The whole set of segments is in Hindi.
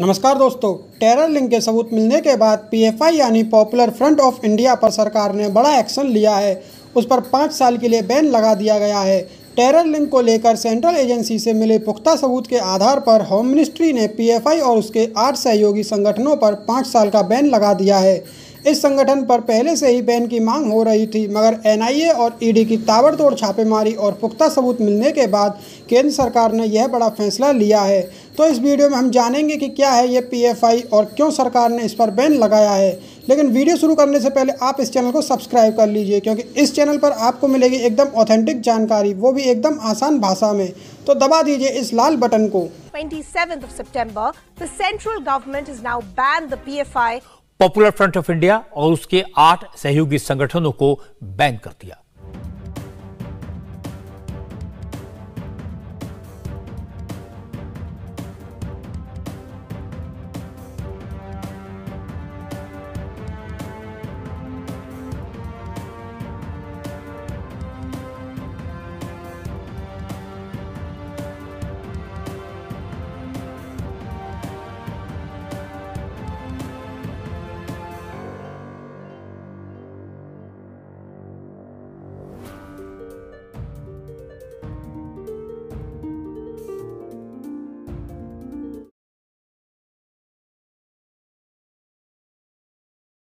नमस्कार दोस्तों टेरर लिंक के सबूत मिलने के बाद पीएफआई यानी पॉपुलर फ्रंट ऑफ इंडिया पर सरकार ने बड़ा एक्शन लिया है उस पर पाँच साल के लिए बैन लगा दिया गया है टेरर लिंक को लेकर सेंट्रल एजेंसी से मिले पुख्ता सबूत के आधार पर होम मिनिस्ट्री ने पीएफआई और उसके आठ सहयोगी संगठनों पर पाँच साल का बैन लगा दिया है इस संगठन पर पहले से ही बैन की मांग हो रही थी मगर एनआईए और ईडी e की ताबड़तोड़ छापेमारी और पुख्ता सबूत मिलने के बाद केंद्र सरकार ने यह बड़ा फैसला लिया है तो इस वीडियो में हम जानेंगे कि क्या है ये पीएफआई और क्यों सरकार ने इस पर बैन लगाया है लेकिन वीडियो शुरू करने से पहले आप इस चैनल को सब्सक्राइब कर लीजिए क्योंकि इस चैनल पर आपको मिलेगी एकदम ऑथेंटिक जानकारी वो भी एकदम आसान भाषा में तो दबा दीजिए इस लाल बटन को twenty of September, the central the F I popular front of India और उसके आठ सहयोगी संगठनों को बैन कर दिया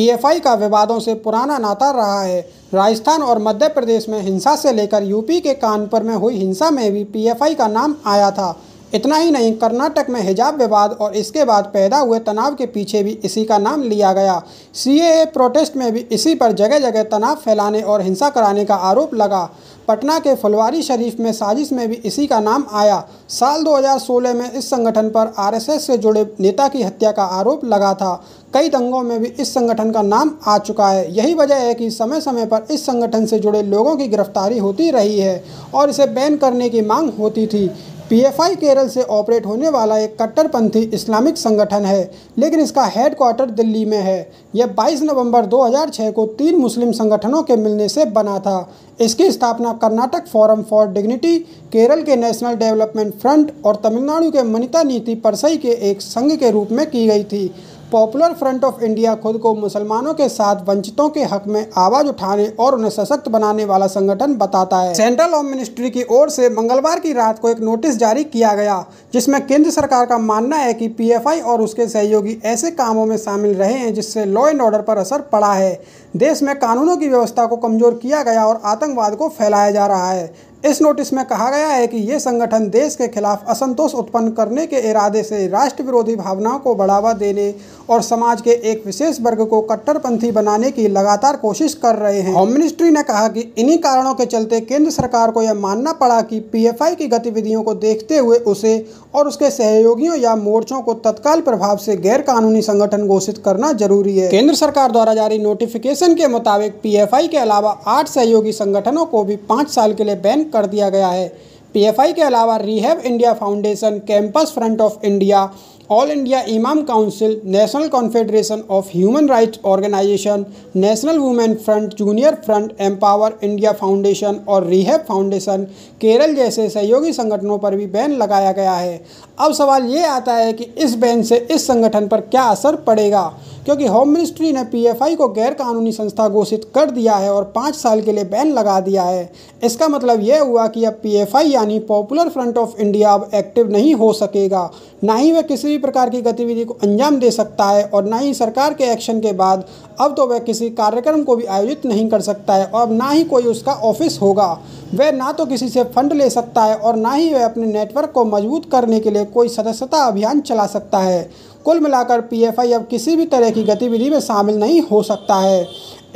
पीएफआई का विवादों से पुराना नाता रहा है राजस्थान और मध्य प्रदेश में हिंसा से लेकर यूपी के कानपुर में हुई हिंसा में भी पीएफआई का नाम आया था इतना ही नहीं कर्नाटक में हिजाब विवाद और इसके बाद पैदा हुए तनाव के पीछे भी इसी का नाम लिया गया सी प्रोटेस्ट में भी इसी पर जगह जगह तनाव फैलाने और हिंसा कराने का आरोप लगा पटना के फुलवारी शरीफ में साजिश में भी इसी का नाम आया साल 2016 में इस संगठन पर आरएसएस से जुड़े नेता की हत्या का आरोप लगा था कई दंगों में भी इस संगठन का नाम आ चुका है यही वजह है कि समय समय पर इस संगठन से जुड़े लोगों की गिरफ्तारी होती रही है और इसे बैन करने की मांग होती थी पीएफआई केरल से ऑपरेट होने वाला एक कट्टरपंथी इस्लामिक संगठन है लेकिन इसका हेडक्वार्टर दिल्ली में है यह 22 नवंबर 2006 को तीन मुस्लिम संगठनों के मिलने से बना था इसकी स्थापना Karnataka forum for dignity Kerala के नेशनल डेवलपमेंट फ्रंट और तमिलनाडु के मनिता नीति परसई के एक संघ के रूप में की गई थी पॉपुलर फ्रंट ऑफ इंडिया खुद को मुसलमानों के साथ वंचितों के हक में आवाज उठाने और उन्हें सशक्त बनाने वाला संगठन बताता है सेंट्रल होम मिनिस्ट्री की ओर से मंगलवार की रात को एक नोटिस जारी किया गया जिसमें केंद्र सरकार का मानना है कि पीएफआई और उसके सहयोगी ऐसे कामों में शामिल रहे हैं जिससे लॉ एंड ऑर्डर पर असर पड़ा है देश में कानूनों की व्यवस्था को कमजोर किया गया और आतंकवाद को फैलाया जा रहा है इस नोटिस में कहा गया है कि ये संगठन देश के खिलाफ असंतोष उत्पन्न करने के इरादे से राष्ट्र विरोधी भावनाओं को बढ़ावा देने और समाज के एक विशेष वर्ग को कट्टरपंथी बनाने की लगातार कोशिश कर रहे हैं होम मिनिस्ट्री ने कहा कि इन्हीं कारणों के चलते केंद्र सरकार को यह मानना पड़ा कि पीएफआई की गतिविधियों को देखते हुए उसे और उसके सहयोगियों या मोर्चों को तत्काल प्रभाव से गैर कानूनी संगठन घोषित करना जरूरी है केंद्र सरकार द्वारा जारी नोटिफिकेशन के मुताबिक पी के अलावा आठ सहयोगी संगठनों को भी पाँच साल के लिए बैन कर दिया गया है पीएफआई के अलावा rehab India foundation campus front of India all India imam council national confederation of human rights organisation national women front junior front empower India foundation और रिहैब फाउंडेशन केरल जैसे सहयोगी संगठनों पर भी बैन लगाया गया है अब सवाल ये आता है कि इस बैन से इस संगठन पर क्या असर पड़ेगा क्योंकि होम मिनिस्ट्री ने पीएफआई को गैर कानूनी संस्था घोषित कर दिया है और पाँच साल के लिए बैन लगा दिया है इसका मतलब यह हुआ कि अब पीएफआई यानी पॉपुलर फ्रंट ऑफ इंडिया अब एक्टिव नहीं हो सकेगा ना ही वह किसी भी प्रकार की गतिविधि को अंजाम दे सकता है और ना ही सरकार के एक्शन के बाद अब तो वह किसी कार्यक्रम को भी आयोजित नहीं कर सकता है और अब ना ही कोई उसका ऑफिस होगा वह ना तो किसी से फंड ले सकता है और ना ही वह अपने नेटवर्क को मजबूत करने के लिए कोई सदस्यता अभियान चला सकता है कुल मिलाकर पीएफआई अब किसी भी तरह की गतिविधि में शामिल नहीं हो सकता है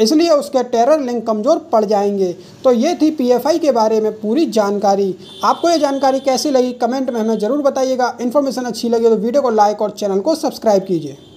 इसलिए उसके टेरर लिंक कमज़ोर पड़ जाएंगे तो ये थी पीएफआई के बारे में पूरी जानकारी आपको ये जानकारी कैसी लगी कमेंट में हमें ज़रूर बताइएगा इन्फॉर्मेशन अच्छी लगी तो वीडियो को लाइक और चैनल को सब्सक्राइब कीजिए